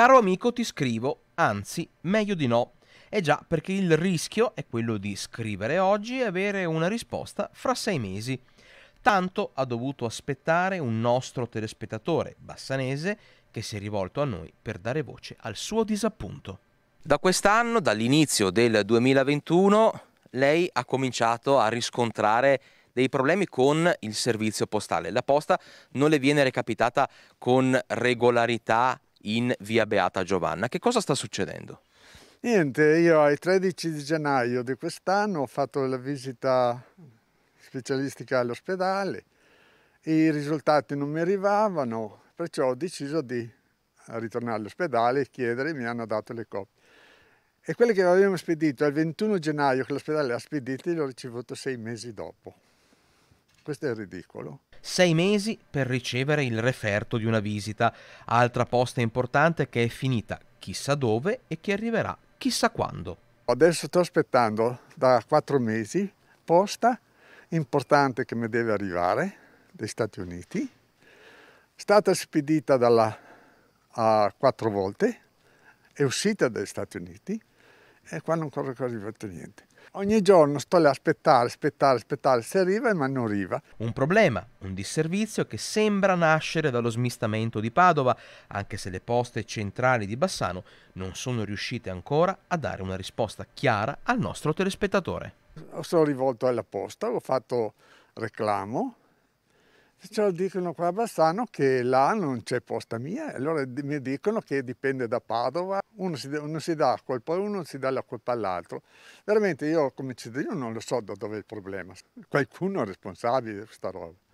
Caro amico, ti scrivo, anzi, meglio di no. Eh già, perché il rischio è quello di scrivere oggi e avere una risposta fra sei mesi. Tanto ha dovuto aspettare un nostro telespettatore bassanese che si è rivolto a noi per dare voce al suo disappunto. Da quest'anno, dall'inizio del 2021, lei ha cominciato a riscontrare dei problemi con il servizio postale. La posta non le viene recapitata con regolarità in via Beata Giovanna. Che cosa sta succedendo? Niente, io il 13 di gennaio di quest'anno ho fatto la visita specialistica all'ospedale, i risultati non mi arrivavano, perciò ho deciso di ritornare all'ospedale e chiedere, mi hanno dato le copie. E quelle che avevamo spedito il 21 gennaio che l'ospedale ha spedito, le ho ricevute sei mesi dopo. Questo è ridicolo sei mesi per ricevere il referto di una visita, altra posta importante che è finita chissà dove e che arriverà chissà quando. Adesso sto aspettando da quattro mesi posta importante che mi deve arrivare dagli Stati Uniti. È stata spedita dalla, uh, quattro volte, è uscita dagli Stati Uniti e qua non corre quasi fatto niente. Ogni giorno sto lì a aspettare, aspettare, aspettare, se arriva ma non arriva. Un problema, un disservizio che sembra nascere dallo smistamento di Padova, anche se le poste centrali di Bassano non sono riuscite ancora a dare una risposta chiara al nostro telespettatore. Ho solo rivolto alla posta, ho fatto reclamo, Perciò dicono qua a Bassano che là non c'è posta mia, allora mi dicono che dipende da Padova, uno si, uno si dà la colpa a uno, si dà la colpa all'altro. Veramente io come cittadino non lo so da dove è il problema, qualcuno è responsabile di questa roba.